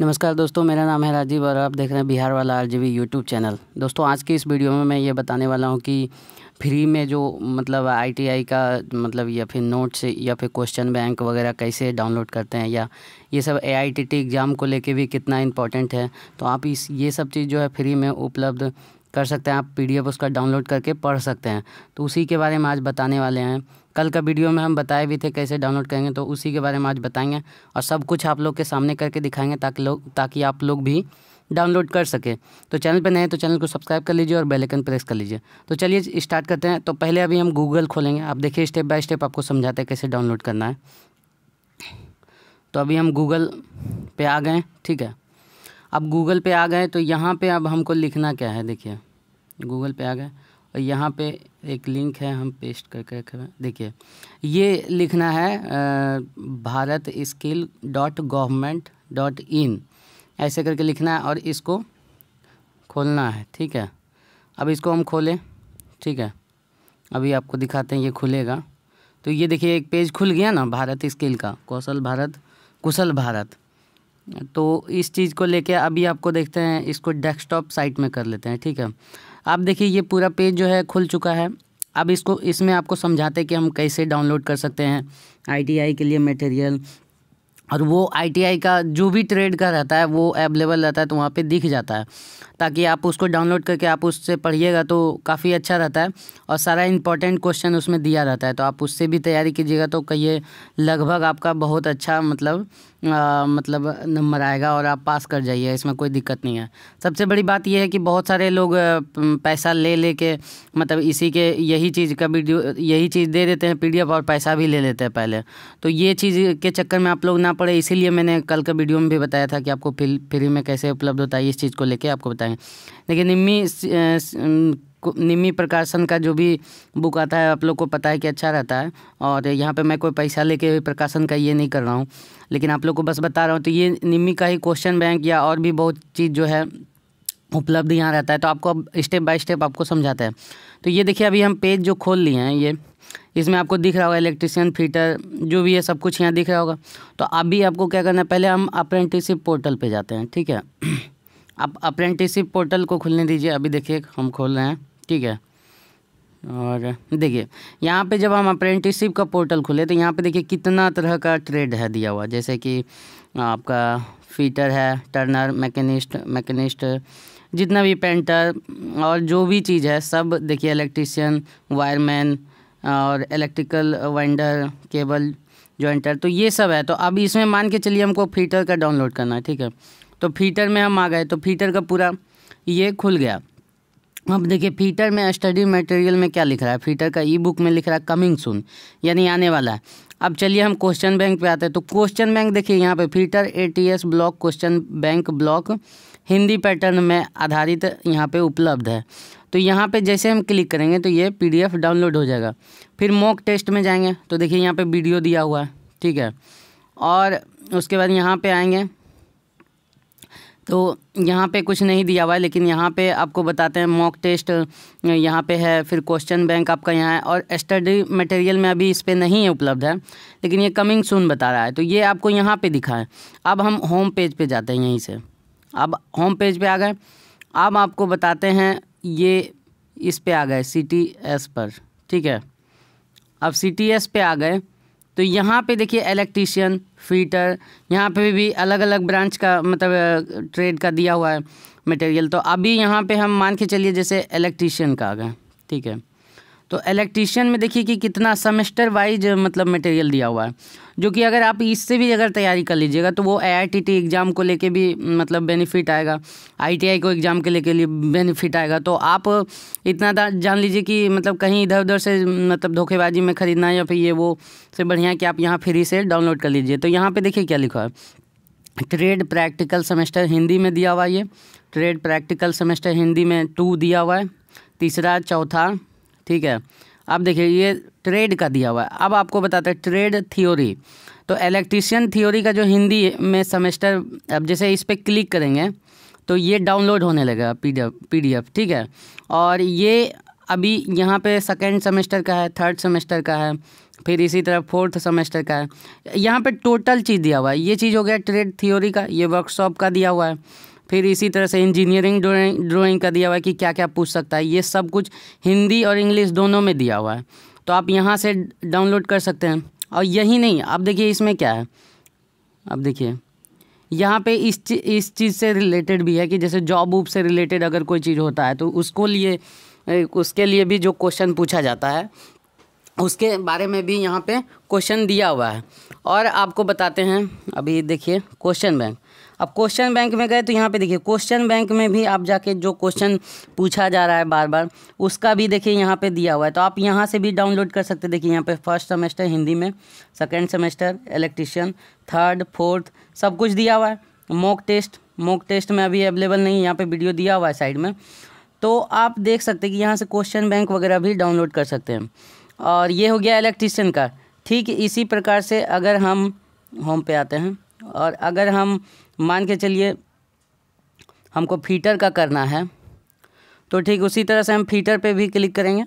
नमस्कार दोस्तों मेरा नाम है राजीव और आप देख रहे हैं बिहार वाला आर जी यूट्यूब चैनल दोस्तों आज की इस वीडियो में मैं ये बताने वाला हूँ कि फ्री में जो मतलब आईटीआई का मतलब या फिर नोट्स या फिर क्वेश्चन बैंक वगैरह कैसे डाउनलोड करते हैं या ये सब एआईटीटी एग्ज़ाम को लेके भी कितना इम्पोर्टेंट है तो आप इस ये सब चीज़ जो है फ्री में उपलब्ध कर सकते हैं आप एफ उसका डाउनलोड करके पढ़ सकते हैं तो उसी के बारे में आज बताने वाले हैं कल का वीडियो में हम बताए भी थे कैसे डाउनलोड करेंगे तो उसी के बारे में आज बताएंगे और सब कुछ आप लोग के सामने करके दिखाएंगे ताकि लोग ताकि आप लोग भी डाउनलोड कर सके तो चैनल पर नए तो चैनल को सब्सक्राइब कर लीजिए और बेल आइकन प्रेस कर लीजिए तो चलिए स्टार्ट करते हैं तो पहले अभी हम गूगल खोलेंगे आप देखिए स्टेप बाय स्टेप आपको समझाते हैं कैसे डाउनलोड करना है तो अभी हम गूगल पे आ गए ठीक है अब गूगल पे आ गए तो यहाँ पे अब हमको लिखना क्या है देखिए गूगल पे आ गए और यहाँ पे एक लिंक है हम पेस्ट करके रखे हुए देखिए ये लिखना है Bharat skill dot government dot in ऐसे करके लिखना है और इसको खोलना है ठीक है अब इसको हम खोलें ठीक है अभी आपको दिखाते हैं ये खुलेगा तो ये देखिए एक पेज खुल गया ना भारत स्किल का कौशल भारत कुशल भारत तो इस चीज़ को लेके अभी आपको देखते हैं इसको डेस्कटॉप साइट में कर लेते हैं ठीक है आप देखिए ये पूरा पेज जो है खुल चुका है अब इसको इसमें आपको समझाते कि हम कैसे डाउनलोड कर सकते हैं आईटीआई के लिए मटेरियल और वो आईटीआई का जो भी ट्रेड का रहता है वो अवेलेबल रहता है तो वहाँ पे दिख जाता है ताकि आप उसको डाउनलोड करके आप उससे पढ़िएगा तो काफ़ी अच्छा रहता है और सारा इंपॉर्टेंट क्वेश्चन उसमें दिया रहता है तो आप उससे भी तैयारी कीजिएगा तो कहिए लगभग आपका बहुत अच्छा मतलब आ, मतलब नंबर आएगा और आप पास कर जाइए इसमें कोई दिक्कत नहीं है सबसे बड़ी बात यह है कि बहुत सारे लोग पैसा ले ले के मतलब इसी के यही चीज़ का वीडियो यही चीज़ दे देते हैं पीडीएफ और पैसा भी ले लेते हैं पहले तो ये चीज़ के चक्कर में आप लोग ना पड़े इसीलिए मैंने कल का वीडियो में भी बताया था कि आपको फ्री में कैसे उपलब्ध होता है इस चीज़ को लेकर आपको बताया है देखिए निम्मी निम्मी प्रकाशन का जो भी बुक आता है आप लोग को पता है कि अच्छा रहता है और यहाँ पे मैं कोई पैसा लेके प्रकाशन का ये नहीं कर रहा हूँ लेकिन आप लोग को बस बता रहा हूँ तो ये निम्मी का ही क्वेश्चन बैंक या और भी बहुत चीज़ जो है उपलब्ध यहाँ रहता है तो आपको अब स्टेप बाय स्टेप आपको समझाता है तो ये देखिए अभी हम पेज जो खोल लिए हैं ये इसमें आपको दिख रहा होगा इलेक्ट्रिशियन फीटर जो भी है सब कुछ यहाँ दिख रहा होगा तो अभी आपको क्या करना है पहले हम अप्रेंटिसिप पोर्टल पे जाते हैं ठीक है आप अप्रेंटिसशिप पोर्टल को खुलने दीजिए अभी देखिए हम खोल रहे हैं ठीक है और देखिए यहाँ पे जब हम अप्रेंटिसिप का पोर्टल खोले तो यहाँ पे देखिए कितना तरह का ट्रेड है दिया हुआ जैसे कि आपका फीटर है टर्नर मैकेनिस्ट मैकेनिस्ट जितना भी पेंटर और जो भी चीज़ है सब देखिए इलेक्ट्रीशियन वायरमैन और इलेक्ट्रिकल वाइंडर केबल जॉइंटर तो ये सब है तो अब इसमें मान के चलिए हमको फीटर का डाउनलोड करना है ठीक है तो फीटर में हम आ गए तो फीटर का पूरा ये खुल गया अब देखिए फीटर में स्टडी मटेरियल में क्या लिख रहा है फीटर का ई बुक में लिख रहा है कमिंग सुन यानी आने वाला है अब चलिए हम क्वेश्चन बैंक पे आते हैं तो क्वेश्चन बैंक देखिए यहाँ पे fitter ATS block question bank block Hindi pattern में आधारित यहाँ पे उपलब्ध है तो यहाँ पे जैसे हम क्लिक करेंगे तो ये पी डाउनलोड हो जाएगा फिर मॉक टेस्ट में जाएंगे तो देखिए यहाँ पर वीडियो दिया हुआ है ठीक है और उसके बाद यहाँ पर आएँगे तो यहाँ पे कुछ नहीं दिया हुआ है लेकिन यहाँ पे आपको बताते हैं मॉक टेस्ट यहाँ पे है फिर क्वेश्चन बैंक आपका यहाँ है और स्टडी मटेरियल में अभी इस पर नहीं है उपलब्ध है लेकिन ये कमिंग सून बता रहा है तो ये आपको यहाँ पे दिखा है अब हम होम पेज पे जाते हैं यहीं से अब होम पेज पे आ गए अब आपको बताते हैं ये इस पर आ गए सी टी एस पर ठीक है अब सी टी एस पे आ गए तो यहाँ पे देखिए इलेक्ट्रीशियन फीटर यहाँ पे भी अलग अलग ब्रांच का मतलब ट्रेड का दिया हुआ है मटेरियल तो अभी यहाँ पे हम मान के चलिए जैसे इलेक्ट्रीशियन का आ गए ठीक है तो इलेक्ट्रीशियन में देखिए कि कितना सेमेस्टर वाइज मतलब मटेरियल दिया हुआ है जो कि अगर आप इससे भी अगर तैयारी कर लीजिएगा तो वो आई एग्ज़ाम को लेके भी मतलब बेनिफिट आएगा आईटीआई को एग्ज़ाम के लेके लिए बेनिफिट आएगा तो आप इतना जान लीजिए कि मतलब कहीं इधर उधर से मतलब धोखेबाजी में ख़रीदना या फिर ये वो से बढ़िया कि आप यहाँ फ्री से डाउनलोड कर लीजिए तो यहाँ पर देखिए क्या लिखा है ट्रेड प्रैक्टिकल सेमेस्टर हिंदी में दिया हुआ है ये ट्रेड प्रैक्टिकल सेमेस्टर हिंदी में टू दिया हुआ है तीसरा चौथा ठीक है अब देखिए ये ट्रेड का दिया हुआ है अब आपको बताते हैं ट्रेड थ्योरी तो इलेक्ट्रीशियन थियोरी का जो हिंदी में सेमेस्टर अब जैसे इस पर क्लिक करेंगे तो ये डाउनलोड होने लगेगा पी डी ठीक है और ये अभी यहाँ पे सेकेंड सेमेस्टर का है थर्ड सेमेस्टर का है फिर इसी तरह फोर्थ सेमेस्टर का है यहाँ पे टोटल चीज़ दिया हुआ है ये चीज़ हो गया ट्रेड थ्योरी का ये वर्कशॉप का दिया हुआ है फिर इसी तरह से इंजीनियरिंग ड्राइंग का दिया हुआ है कि क्या क्या पूछ सकता है ये सब कुछ हिंदी और इंग्लिश दोनों में दिया हुआ है तो आप यहाँ से डाउनलोड कर सकते हैं और यही नहीं अब देखिए इसमें क्या है अब देखिए यहाँ पे इस चीज़ इस चीज़ से रिलेटेड भी है कि जैसे जॉब वूब से रिलेटेड अगर कोई चीज़ होता है तो उसको लिए उसके लिए भी जो क्वेश्चन पूछा जाता है उसके बारे में भी यहाँ पे क्वेश्चन दिया हुआ है और आपको बताते हैं अभी देखिए क्वेश्चन बैंक अब क्वेश्चन बैंक में गए तो यहाँ पे देखिए क्वेश्चन बैंक में भी आप जाके जो क्वेश्चन पूछा जा रहा है बार बार उसका भी देखिए यहाँ पे दिया हुआ है तो आप यहाँ से भी डाउनलोड कर सकते देखिए यहाँ पे फर्स्ट सेमेस्टर हिंदी में second semester electrician third fourth सब कुछ दिया हुआ है मॉक टेस्ट मॉक टेस्ट में अभी अवेलेबल नहीं यहाँ पर वीडियो दिया हुआ है साइड में तो आप देख सकते हैं कि यहाँ से क्वेश्चन बैंक वगैरह भी डाउनलोड कर सकते हैं और ये हो गया इलेक्ट्रीशियन का ठीक इसी प्रकार से अगर हम होम पे आते हैं और अगर हम मान के चलिए हमको फीटर का करना है तो ठीक उसी तरह से हम फीटर पे भी क्लिक करेंगे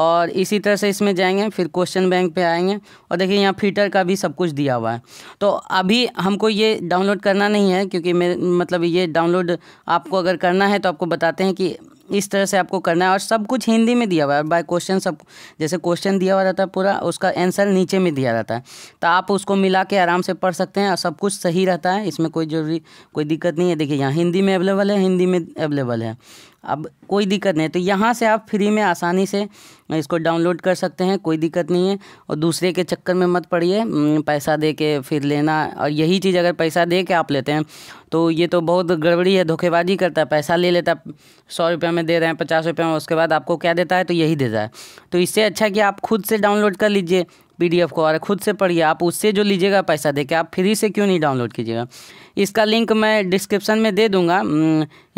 और इसी तरह से इसमें जाएंगे फिर क्वेश्चन बैंक पे आएंगे और देखिए यहाँ फीटर का भी सब कुछ दिया हुआ है तो अभी हमको ये डाउनलोड करना नहीं है क्योंकि मेरे मतलब ये डाउनलोड आपको अगर करना है तो आपको बताते हैं कि इस तरह से आपको करना है और सब कुछ हिंदी में दिया हुआ है बाय क्वेश्चन सब जैसे क्वेश्चन दिया हुआ रहता है पूरा उसका आंसर नीचे में दिया रहता है तो आप उसको मिला के आराम से पढ़ सकते हैं और सब कुछ सही रहता है इसमें कोई जरूरी कोई दिक्कत नहीं है देखिए यहाँ हिंदी में अवेलेबल है हिंदी में अवेलेबल है अब कोई दिक्कत नहीं है तो यहाँ से आप फ्री में आसानी से इसको डाउनलोड कर सकते हैं कोई दिक्कत नहीं है और दूसरे के चक्कर में मत पड़िए पैसा दे के फिर लेना और यही चीज़ अगर पैसा दे के आप लेते हैं तो ये तो बहुत गड़बड़ी है धोखेबाजी करता है पैसा ले लेता है सौ रुपये में दे रहे हैं पचास रुपये में उसके बाद आपको क्या देता है तो यही देता है तो इससे अच्छा कि आप खुद से डाउनलोड कर लीजिए पीडीएफ को और खुद से पढ़िए आप उससे जो लीजिएगा पैसा दे के आप फ्री से क्यों नहीं डाउनलोड कीजिएगा इसका लिंक मैं डिस्क्रिप्शन में दे दूँगा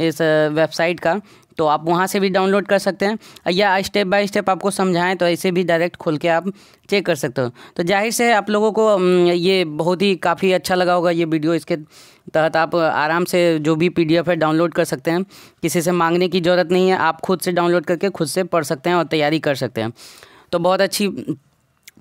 इस वेबसाइट का तो आप वहाँ से भी डाउनलोड कर सकते हैं या स्टेप बाय स्टेप आपको समझाएं तो ऐसे भी डायरेक्ट खोल के आप चेक कर सकते हो तो जाहिर से आप लोगों को ये बहुत ही काफ़ी अच्छा लगा होगा ये वीडियो इसके तहत आप आराम से जो भी पीडीएफ है डाउनलोड कर सकते हैं किसी से मांगने की ज़रूरत नहीं है आप खुद से डाउनलोड करके खुद से पढ़ सकते हैं और तैयारी कर सकते हैं तो बहुत अच्छी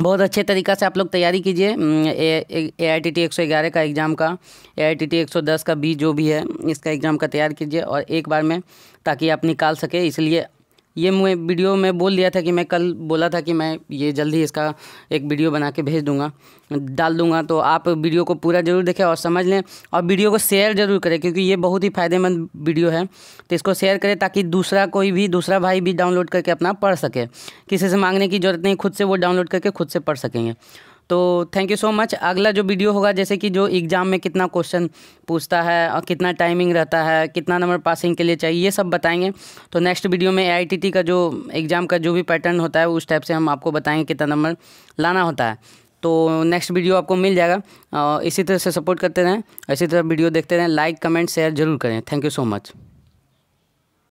बहुत अच्छे तरीक़ा से आप लोग तैयारी कीजिए ए आई टी टी एक सौ ग्यारह का एग्ज़ाम का ए आई टी टी एक सौ दस का बी जो भी है इसका एग्ज़ाम का तैयार कीजिए और एक बार में ताकि आप निकाल सके इसलिए ये मैं वीडियो में बोल दिया था कि मैं कल बोला था कि मैं ये जल्दी इसका एक वीडियो बना के भेज दूंगा डाल दूंगा तो आप वीडियो को पूरा ज़रूर देखें और समझ लें और वीडियो को शेयर ज़रूर करें क्योंकि ये बहुत ही फ़ायदेमंद वीडियो है तो इसको शेयर करें ताकि दूसरा कोई भी दूसरा भाई भी डाउनलोड करके अपना पढ़ सके किसी से मांगने की ज़रूरत नहीं खुद से वो डाउनलोड करके खुद से पढ़ सकेंगे तो थैंक यू सो मच अगला जो वीडियो होगा जैसे कि जो एग्ज़ाम में कितना क्वेश्चन पूछता है और कितना टाइमिंग रहता है कितना नंबर पासिंग के लिए चाहिए ये सब बताएंगे तो नेक्स्ट वीडियो में ए का जो एग्ज़ाम का जो भी पैटर्न होता है उस टाइप से हम आपको बताएंगे कितना नंबर लाना होता है तो नेक्स्ट वीडियो आपको मिल जाएगा इसी तरह से सपोर्ट करते रहें इसी तरह वीडियो देखते रहें लाइक कमेंट शेयर ज़रूर करें थैंक यू सो मच